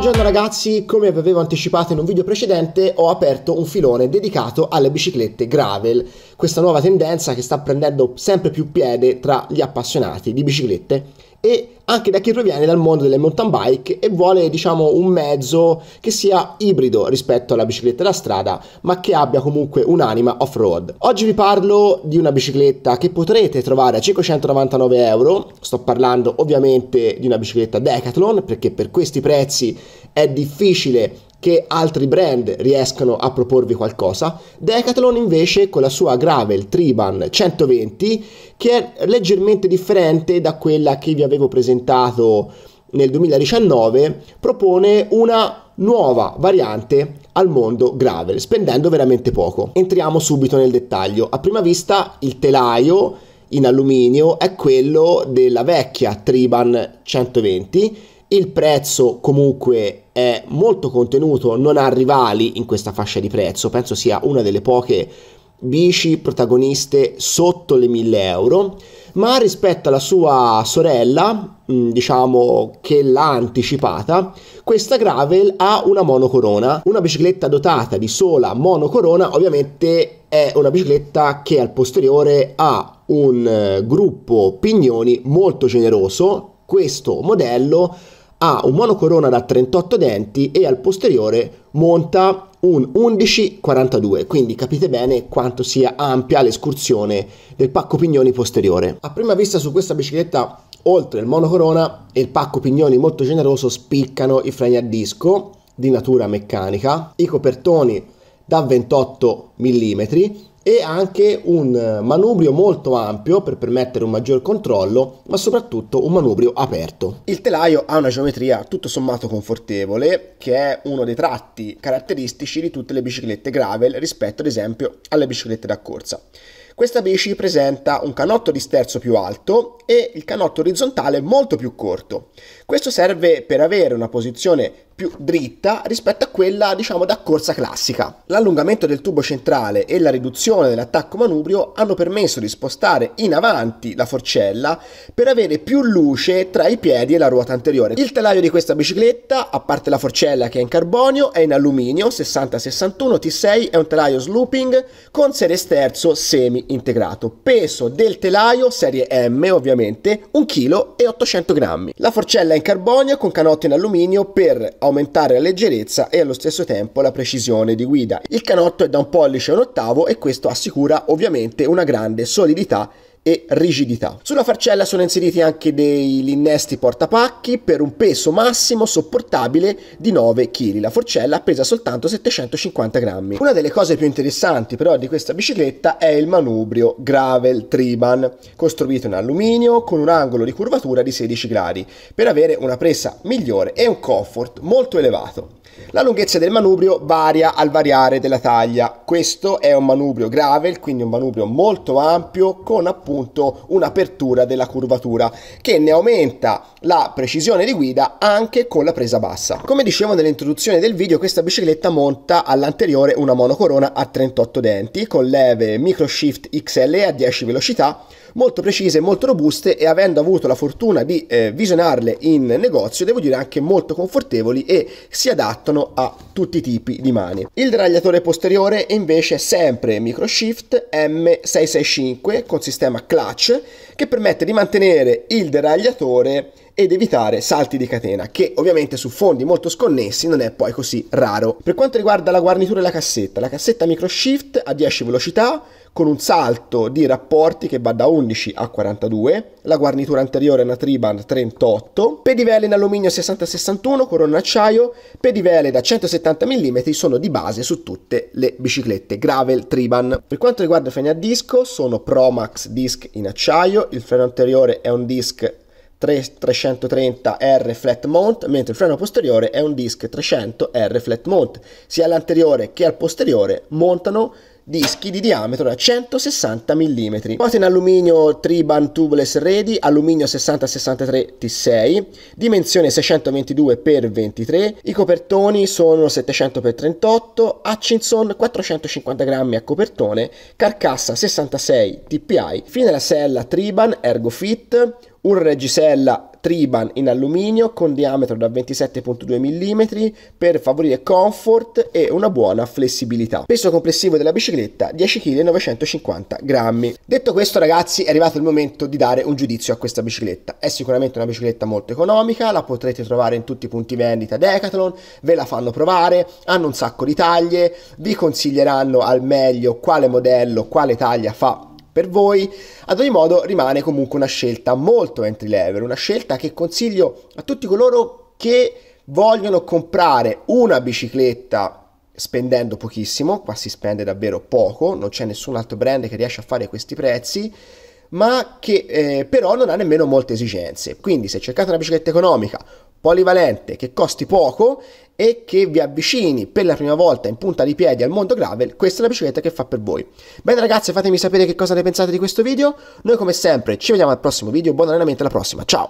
Buongiorno ragazzi, come vi avevo anticipato in un video precedente ho aperto un filone dedicato alle biciclette gravel, questa nuova tendenza che sta prendendo sempre più piede tra gli appassionati di biciclette e anche da chi proviene dal mondo delle mountain bike e vuole diciamo un mezzo che sia ibrido rispetto alla bicicletta da strada ma che abbia comunque un'anima off-road. Oggi vi parlo di una bicicletta che potrete trovare a 599 euro, sto parlando ovviamente di una bicicletta Decathlon perché per questi prezzi è difficile che altri brand riescano a proporvi qualcosa. Decathlon invece con la sua Gravel Triban 120 che è leggermente differente da quella che vi avevo presentato nel 2019 propone una nuova variante al mondo Gravel spendendo veramente poco. Entriamo subito nel dettaglio. A prima vista il telaio in alluminio è quello della vecchia Triban 120 il prezzo comunque è molto contenuto, non ha rivali in questa fascia di prezzo, penso sia una delle poche bici protagoniste sotto le 1000 euro, ma rispetto alla sua sorella, mm, diciamo che l'ha anticipata, questa gravel ha una monocorona, una bicicletta dotata di sola monocorona, ovviamente è una bicicletta che al posteriore ha un eh, gruppo pignoni molto generoso, questo modello ha un monocorona da 38 denti e al posteriore monta un 1142, quindi capite bene quanto sia ampia l'escursione del pacco pignoni posteriore. A prima vista su questa bicicletta, oltre il monocorona e il pacco pignoni molto generoso, spiccano i freni a disco di natura meccanica, i copertoni da 28 mm e anche un manubrio molto ampio per permettere un maggior controllo, ma soprattutto un manubrio aperto. Il telaio ha una geometria tutto sommato confortevole, che è uno dei tratti caratteristici di tutte le biciclette gravel rispetto ad esempio alle biciclette da corsa. Questa bici presenta un canotto di sterzo più alto e il canotto orizzontale molto più corto. Questo serve per avere una posizione più dritta rispetto a quella diciamo da corsa classica. L'allungamento del tubo centrale e la riduzione dell'attacco manubrio hanno permesso di spostare in avanti la forcella per avere più luce tra i piedi e la ruota anteriore. Il telaio di questa bicicletta, a parte la forcella che è in carbonio, è in alluminio 6061 T6, è un telaio slooping con serie sterzo semi integrato. Peso del telaio serie M ovviamente semplicemente 1 kg e 800 grammi. La forcella è in carbonio con canotto in alluminio per aumentare la leggerezza e allo stesso tempo la precisione di guida. Il canotto è da un pollice a un ottavo e questo assicura ovviamente una grande solidità e rigidità. Sulla farcella sono inseriti anche degli innesti portapacchi per un peso massimo sopportabile di 9 kg. La forcella pesa soltanto 750 grammi. Una delle cose più interessanti però di questa bicicletta è il manubrio Gravel Triban, costruito in alluminio con un angolo di curvatura di 16 gradi per avere una presa migliore e un comfort molto elevato. La lunghezza del manubrio varia al variare della taglia. Questo è un manubrio gravel, quindi un manubrio molto ampio con appunto un'apertura della curvatura che ne aumenta la precisione di guida anche con la presa bassa. Come dicevo nell'introduzione del video, questa bicicletta monta all'anteriore una monocorona a 38 denti con leve microshift XLE a 10 velocità molto precise, molto robuste e avendo avuto la fortuna di eh, visionarle in negozio, devo dire anche molto confortevoli e si adatta adatto a tutti i tipi di mani. Il deragliatore posteriore è invece sempre microshift M665 con sistema clutch che permette di mantenere il deragliatore ed evitare salti di catena, che ovviamente su fondi molto sconnessi non è poi così raro. Per quanto riguarda la guarnitura e la cassetta, la cassetta microshift a 10 velocità con un salto di rapporti che va da 11 a 42, la guarnitura anteriore è una Triban 38, pedivele in alluminio 60-61, corona acciaio, pedivele da 170 mm sono di base su tutte le biciclette Gravel Triban. Per quanto riguarda i freni a disco sono Promax disc in acciaio, il freno anteriore è un disc 330R flat mount, mentre il freno posteriore è un disc 300R flat mount. Sia all'anteriore che al posteriore montano dischi di diametro da 160 mm. Ruote in alluminio Triban Tubeless Ready, alluminio 6063 T6, dimensione 622x23, i copertoni sono 700x38, Hutchinson 450 grammi a copertone, carcassa 66 TPI, fine la sella Triban Ergo Fit, un reggisella Triban in alluminio con diametro da 27.2 mm per favorire comfort e una buona flessibilità. Peso complessivo della bicicletta 10,950 kg. Detto questo ragazzi è arrivato il momento di dare un giudizio a questa bicicletta. È sicuramente una bicicletta molto economica, la potrete trovare in tutti i punti vendita Decathlon, ve la fanno provare, hanno un sacco di taglie, vi consiglieranno al meglio quale modello, quale taglia fa per voi. Ad ogni modo rimane comunque una scelta molto entry level, una scelta che consiglio a tutti coloro che vogliono comprare una bicicletta spendendo pochissimo, qua si spende davvero poco, non c'è nessun altro brand che riesce a fare questi prezzi, ma che eh, però non ha nemmeno molte esigenze. Quindi se cercate una bicicletta economica polivalente che costi poco e che vi avvicini per la prima volta in punta di piedi al mondo gravel, questa è la bicicletta che fa per voi. Bene ragazzi, fatemi sapere che cosa ne pensate di questo video. Noi come sempre ci vediamo al prossimo video, buon allenamento alla prossima, ciao!